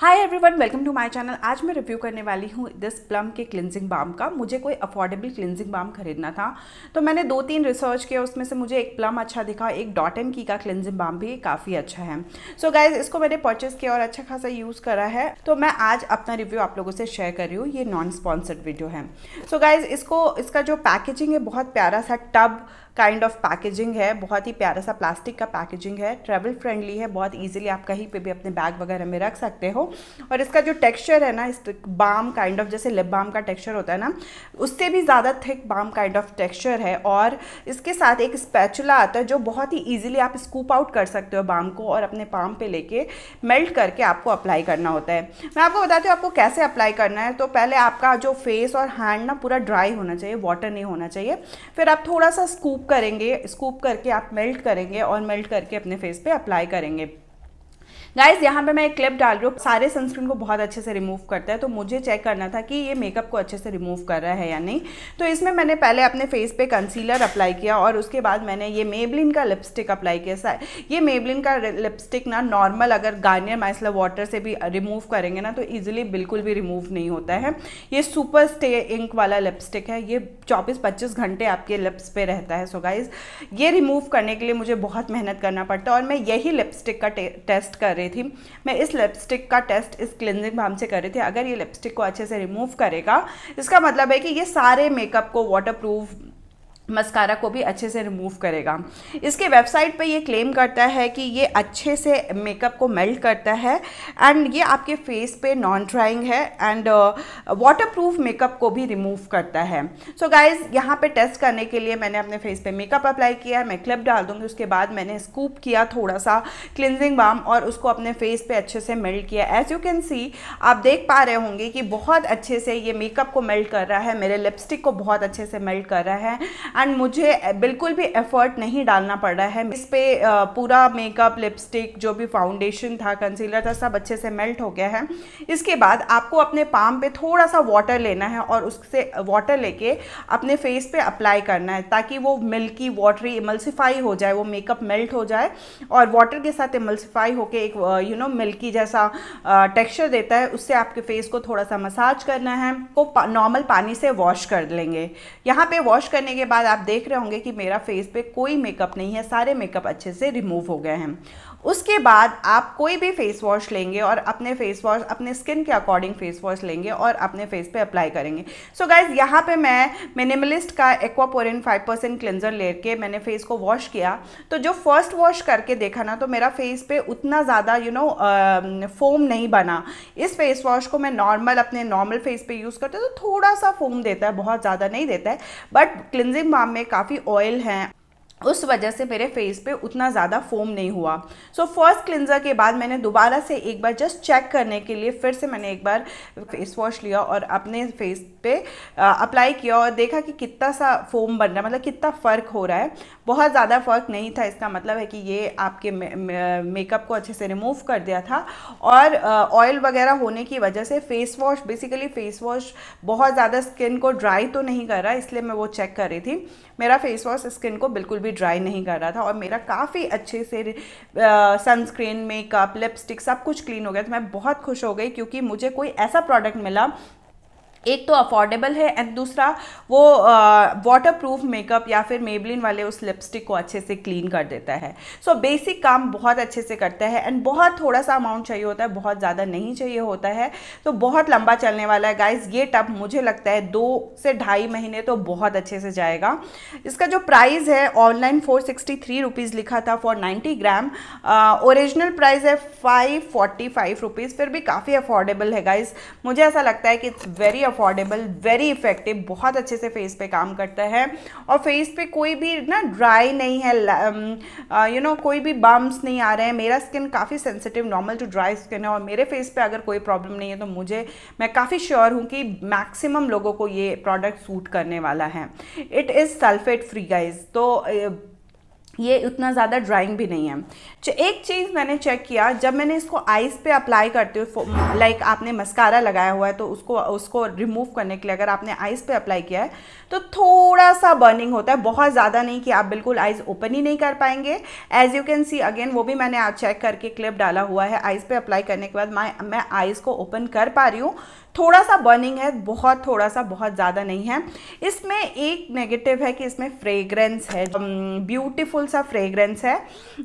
hi everyone welcome to my channel आज मैं review करने वाली हूँ दिस प्लम के क्लिनजिंग बाम का मुझे कोई अफोर्डेबल क्लिनजिंग बाम खरीदना था तो मैंने दो तीन रिसर्च किया उसमें से मुझे एक प्लम अच्छा दिखा एक डॉट एन की का क्लिनजिंग बाम भी काफ़ी अच्छा है सो so गाइज इसको मैंने परचेस किया और अच्छा खासा यूज़ करा है तो मैं आज अपना रिव्यू आप लोगों से शेयर कर रही हूँ ये नॉन स्पॉन्सर्ड वीडियो है सो so गाइज इसको इसका जो पैकेजिंग है बहुत प्यारा सा टब काइंड ऑफ पैकेजिंग है बहुत ही प्यारा सा प्लास्टिक का पैकेजिंग है ट्रेवल फ्रेंडली है बहुत ईजिली आप कहीं पे भी अपने बैग वगैरह में रख सकते हो और इसका जो टेक्स्चर है ना इस बाम काइंड ऑफ जैसे लिप बाम का टेक्स्चर होता है ना उससे भी ज़्यादा thick balm kind of texture है और इसके साथ एक स्पैचुला आता है जो बहुत ही ईजिली आप स्कूप आउट कर सकते हो बाम को और अपने पाम पे लेके मेल्ट करके आपको अप्लाई करना होता है मैं आपको बताती हूँ आपको कैसे अप्लाई करना है तो पहले आपका जो फेस और हैंड ना पूरा ड्राई होना चाहिए वाटर नहीं होना चाहिए फिर आप थोड़ा सा स्कूप करेंगे स्कूप करके आप मेल्ट करेंगे और मेल्ट करके अपने फेस पे अप्लाई करेंगे गाइज यहाँ पर मैं एक क्लिप डाल रही हूँ सारे सनस्क्रीन को बहुत अच्छे से रिमूव करता है तो मुझे चेक करना था कि ये मेकअप को अच्छे से रिमूव कर रहा है या नहीं तो इसमें मैंने पहले अपने फेस पे कंसीलर अप्लाई किया और उसके बाद मैंने ये मेबलिन का लिपस्टिक अप्लाई किया सर ये मेबलिन का लिपस्टिक ना नॉर्मल अगर गार्नियर माइसला वाटर से भी रिमूव करेंगे ना तो ईजिली बिल्कुल भी रिमूव नहीं होता है ये सुपर स्टे इंक वाला लिपस्टिक है ये चौबीस पच्चीस घंटे आपके लिप्स पे रहता है सो गाइज ये रिमूव करने के लिए मुझे बहुत मेहनत करना पड़ता है और मैं यही लिपस्टिक का टे, टेस्ट कर रही थी मैं इस लिपस्टिक का टेस्ट इस क्लिनजिंग बाम से कर रही थी अगर ये लिपस्टिक को अच्छे से रिमूव करेगा इसका मतलब है कि ये सारे मेकअप को वाटर प्रूफ मस्कारा को भी अच्छे से रिमूव करेगा इसके वेबसाइट पे ये क्लेम करता है कि ये अच्छे से मेकअप को मेल्ट करता है एंड ये आपके फेस पे नॉन ड्राइंग है एंड वाटर प्रूफ मेकअप को भी रिमूव करता है सो so गाइज यहाँ पे टेस्ट करने के लिए मैंने अपने फेस पे मेकअप अप्लाई किया है मैं क्लिप डाल दूँगी उसके बाद मैंने स्कूप किया थोड़ा सा क्लिनजिंग बाम और उसको अपने फेस पर अच्छे से मेल्ट किया एज यू कैन सी आप देख पा रहे होंगे कि बहुत अच्छे से ये मेकअप को मेल्ट कर रहा है मेरे लिपस्टिक को बहुत अच्छे से मेल्ट कर रहा है एंड मुझे बिल्कुल भी एफर्ट नहीं डालना पड़ रहा है इस पर पूरा मेकअप लिपस्टिक जो भी फाउंडेशन था कंसीलर था सब अच्छे से मेल्ट हो गया है इसके बाद आपको अपने पाम पे थोड़ा सा वाटर लेना है और उससे वाटर लेके अपने फेस पे अप्लाई करना है ताकि वो मिल्की वाटरी इमल्सिफाई हो जाए वो मेकअप मेल्ट हो जाए और वाटर के साथ इमल्सिफाई होके एक यू नो मिल्की जैसा टेक्स्चर देता है उससे आपके फेस को थोड़ा सा मसाज करना है को नॉर्मल पानी से वॉश कर लेंगे यहाँ पे वॉश करने के बाद आप देख रहे होंगे कि मेरा फेस पे कोई मेकअप नहीं है सारे मेकअप अच्छे से रिमूव हो गए हैं उसके बाद आप कोई भी फेस वॉश लेंगे और अपने फेस वॉश अपने स्किन के अकॉर्डिंग फेस वॉश लेंगे और अपने फेस पे अप्लाई करेंगे सो so गाइज यहाँ पे मैं मिनिमलिस्ट का एक्वापोरिन 5% परसेंट क्लेंजर लेके मैंने फेस को वॉश किया तो जो फर्स्ट वॉश करके देखा ना तो मेरा फेस पे उतना ज़्यादा यू नो फोम नहीं बना इस फेस वॉश को मैं नॉर्मल अपने नॉर्मल फेस पे यूज़ करती हूँ तो थोड़ा सा फोम देता है बहुत ज़्यादा नहीं देता है बट क्लिनजिंग बाम में काफ़ी ऑयल हैं उस वजह से मेरे फेस पे उतना ज़्यादा फोम नहीं हुआ सो फर्स्ट क्लिनज़र के बाद मैंने दोबारा से एक बार जस्ट चेक करने के लिए फिर से मैंने एक बार फेस वॉश लिया और अपने फेस पे अप्लाई किया और देखा कि कितना सा फोम बन रहा है मतलब कितना फ़र्क हो रहा है बहुत ज़्यादा फ़र्क नहीं था इसका मतलब है कि ये आपके मेकअप को अच्छे से रिमूव कर दिया था और ऑयल वगैरह होने की वजह से face wash basically face wash बहुत ज़्यादा स्किन को ड्राई तो नहीं कर रहा इसलिए मैं वो चेक कर रही थी मेरा फेस वॉश स्किन को बिल्कुल भी भी ड्राई नहीं कर रहा था और मेरा काफ़ी अच्छे से सनस्क्रीन मेकअप लिपस्टिक सब कुछ क्लीन हो गया तो मैं बहुत खुश हो गई क्योंकि मुझे कोई ऐसा प्रोडक्ट मिला एक तो अफोर्डेबल है एंड दूसरा वो वाटर प्रूफ मेकअप या फिर मेबलिन वाले उस लिपस्टिक को अच्छे से क्लीन कर देता है सो so, बेसिक काम बहुत अच्छे से करता है एंड बहुत थोड़ा सा अमाउंट चाहिए होता है बहुत ज़्यादा नहीं चाहिए होता है तो बहुत लंबा चलने वाला है गाइस ये टब मुझे लगता है दो से ढाई महीने तो बहुत अच्छे से जाएगा इसका जो प्राइस है online four sixty three rupees लिखा था for ninety gram original price है फाइव फोर्टी फाइव रुपीज़ फिर भी काफ़ी अफोर्डेबल है गाइज मुझे ऐसा लगता है कि it's very affordable very effective बहुत अच्छे से फेस पे काम करता है और फेस पे कोई भी ना ड्राई नहीं है यू नो um, uh, कोई भी बम्स नहीं आ रहे हैं मेरा स्किन काफ़ी sensitive normal to dry skin है और मेरे फेस पे अगर कोई प्रॉब्लम नहीं है तो मुझे मैं काफ़ी श्योर हूँ कि मैक्सिमम लोगों को ये प्रोडक्ट सूट करने वाला है it is sulphate free guys तो uh, ये उतना ज़्यादा ड्राइंग भी नहीं है एक चीज़ मैंने चेक किया जब मैंने इसको आइज़ पे अप्लाई करते हुए लाइक आपने मस्कारा लगाया हुआ है तो उसको उसको रिमूव करने के लिए अगर आपने आइज़ पे अप्लाई किया है तो थोड़ा सा बर्निंग होता है बहुत ज़्यादा नहीं कि आप बिल्कुल आइज़ ओपन ही नहीं कर पाएंगे as you can see again वो भी मैंने आज चेक करके क्लिप डाला हुआ है आइज़ पर अप्लाई करने के बाद मैं मैं आइज़ को ओपन कर पा रही हूँ थोड़ा सा बर्निंग है बहुत थोड़ा सा बहुत ज़्यादा नहीं है इसमें एक नेगेटिव है कि इसमें फ्रेगरेंस है ब्यूटीफुल सा फ्रेगरेंस है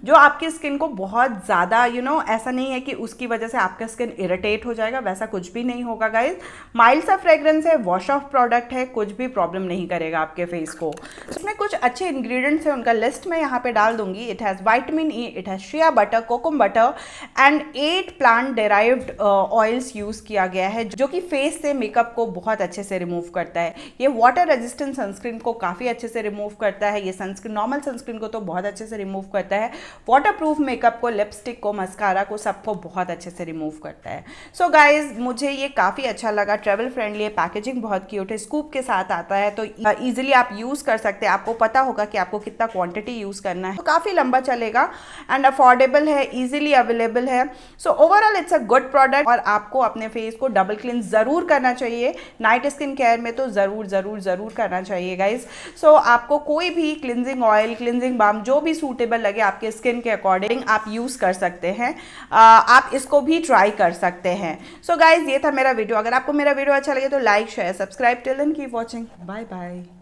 जो आपकी स्किन को बहुत ज़्यादा यू नो ऐसा नहीं है कि उसकी वजह से आपका स्किन इरिटेट हो जाएगा वैसा कुछ भी नहीं होगा गाइज माइल्ड सा फ्रेगरेंस है वॉश ऑफ प्रोडक्ट है कुछ भी प्रॉब्लम नहीं करेगा आपके फेस को इसमें कुछ अच्छे इन्ग्रीडियंट्स हैं उनका लिस्ट मैं यहाँ पर डाल दूंगी it has vitamin E it has shea butter kokum butter and eight plant derived oils use किया गया है जो कि फेस से मेकअप को बहुत अच्छे से रिमूव करता है ये वाटर रेजिस्टेंट सनस्क्रीन को काफ़ी अच्छे से रिमूव करता है ये सनस्क्रीन नॉर्मल सनस्क्रीन को तो बहुत अच्छे से रिमूव करता है वाटर मेकअप को लिपस्टिक को मस्कारा को सबको बहुत अच्छे से रिमूव करता है सो so गाइज मुझे ये काफ़ी अच्छा लगा ट्रेवल फ्रेंडली है पैकेजिंग बहुत क्यूट है स्कूप के साथ आता है तो ईजिली e- आप यूज़ कर सकते हैं आपको पता होगा कि आपको कितना क्वान्टिटी यूज़ करना है तो काफ़ी लंबा चलेगा एंड अफोर्डेबल है ईजिली अवेलेबल है so overall it's a good product और आपको अपने फेस को डबल क्लिन ज़रूर करना चाहिए नाइट स्किन केयर में तो ज़रूर ज़रूर ज़रूर करना चाहिए गाइज सो so, आपको कोई भी क्लिनजिंग ऑयल क्लिनजिंग बाम जो भी सूटेबल लगे आपके स्किन के अकॉर्डिंग आप यूज़ कर सकते हैं आप इसको भी ट्राई कर सकते हैं सो so, गाइज ये था मेरा वीडियो अगर आपको मेरा वीडियो अच्छा लगे तो like share subscribe till then की वॉचिंग बाय बाय